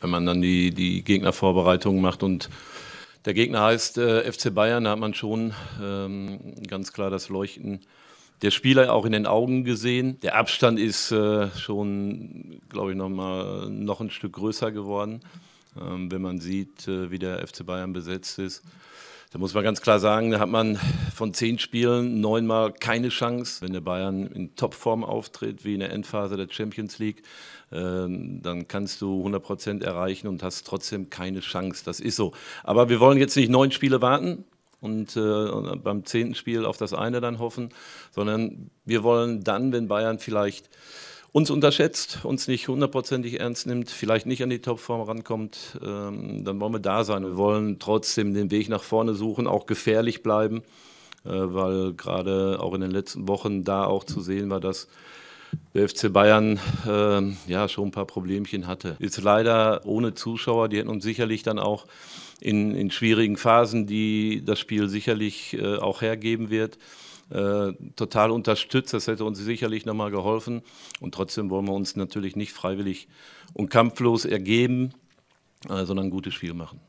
wenn man dann die, die Gegnervorbereitungen macht und der Gegner heißt äh, FC Bayern, da hat man schon ähm, ganz klar das Leuchten der Spieler auch in den Augen gesehen. Der Abstand ist äh, schon, glaube ich, noch, mal, noch ein Stück größer geworden, ähm, wenn man sieht, äh, wie der FC Bayern besetzt ist. Da muss man ganz klar sagen, da hat man von zehn Spielen neunmal keine Chance. Wenn der Bayern in Topform auftritt, wie in der Endphase der Champions League, ähm, dann kannst du 100 Prozent erreichen und hast trotzdem keine Chance. Das ist so. Aber wir wollen jetzt nicht neun Spiele warten und äh, beim zehnten Spiel auf das eine dann hoffen, sondern wir wollen dann, wenn Bayern vielleicht uns unterschätzt, uns nicht hundertprozentig ernst nimmt, vielleicht nicht an die Topform rankommt, ähm, dann wollen wir da sein. Wir wollen trotzdem den Weg nach vorne suchen, auch gefährlich bleiben, äh, weil gerade auch in den letzten Wochen da auch zu sehen war, dass der FC Bayern äh, ja schon ein paar Problemchen hatte. Ist leider ohne Zuschauer, die hätten uns sicherlich dann auch in, in schwierigen Phasen, die das Spiel sicherlich äh, auch hergeben wird, äh, total unterstützt. Das hätte uns sicherlich nochmal geholfen. Und trotzdem wollen wir uns natürlich nicht freiwillig und kampflos ergeben, äh, sondern ein gutes Spiel machen.